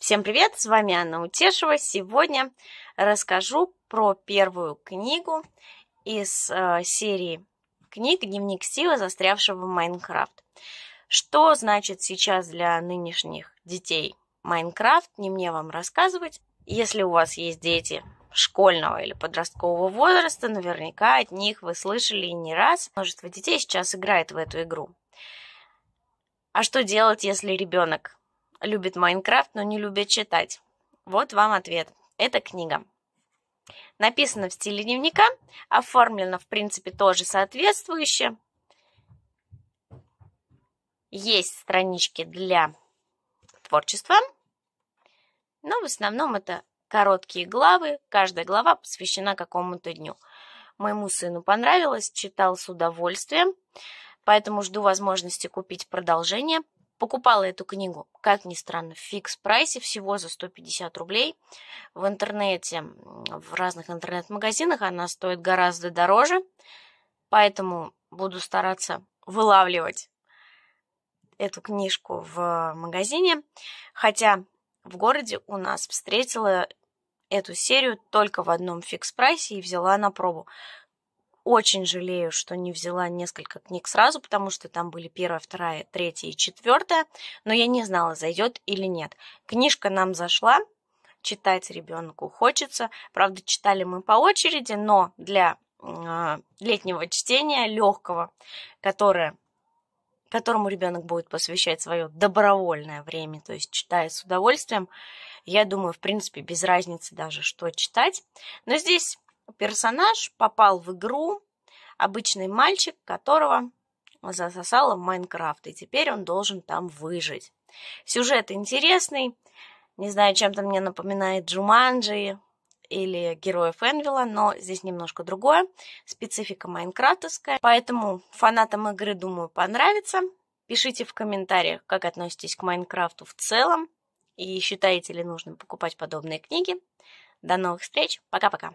Всем привет, с вами Анна Утешева. Сегодня расскажу про первую книгу из э, серии книг «Дневник силы, застрявшего в Майнкрафт». Что значит сейчас для нынешних детей Майнкрафт, не мне вам рассказывать. Если у вас есть дети школьного или подросткового возраста, наверняка от них вы слышали не раз. Множество детей сейчас играет в эту игру. А что делать, если ребенок любит Майнкрафт, но не любит читать? Вот вам ответ. Это книга. Написана в стиле дневника, оформлена в принципе, тоже соответствующе. Есть странички для творчества, но в основном это короткие главы, каждая глава посвящена какому-то дню. Моему сыну понравилось, читал с удовольствием, поэтому жду возможности купить продолжение – Покупала эту книгу, как ни странно, в фикс-прайсе всего за 150 рублей. В интернете, в разных интернет-магазинах она стоит гораздо дороже, поэтому буду стараться вылавливать эту книжку в магазине. Хотя в городе у нас встретила эту серию только в одном фикс-прайсе и взяла на пробу очень жалею, что не взяла несколько книг сразу, потому что там были первая, вторая, третья и четвертая, но я не знала, зайдет или нет. Книжка нам зашла, читать ребенку хочется. Правда, читали мы по очереди, но для э, летнего чтения, легкого, которое которому ребенок будет посвящать свое добровольное время, то есть читая с удовольствием, я думаю, в принципе, без разницы даже, что читать. Но здесь персонаж попал в игру, обычный мальчик, которого засосало в Майнкрафт, и теперь он должен там выжить. Сюжет интересный, не знаю, чем-то мне напоминает Джуманджи или Героев Энвила, но здесь немножко другое, специфика майнкрафтовская, поэтому фанатам игры, думаю, понравится. Пишите в комментариях, как относитесь к Майнкрафту в целом и считаете ли нужным покупать подобные книги. До новых встреч, пока-пока!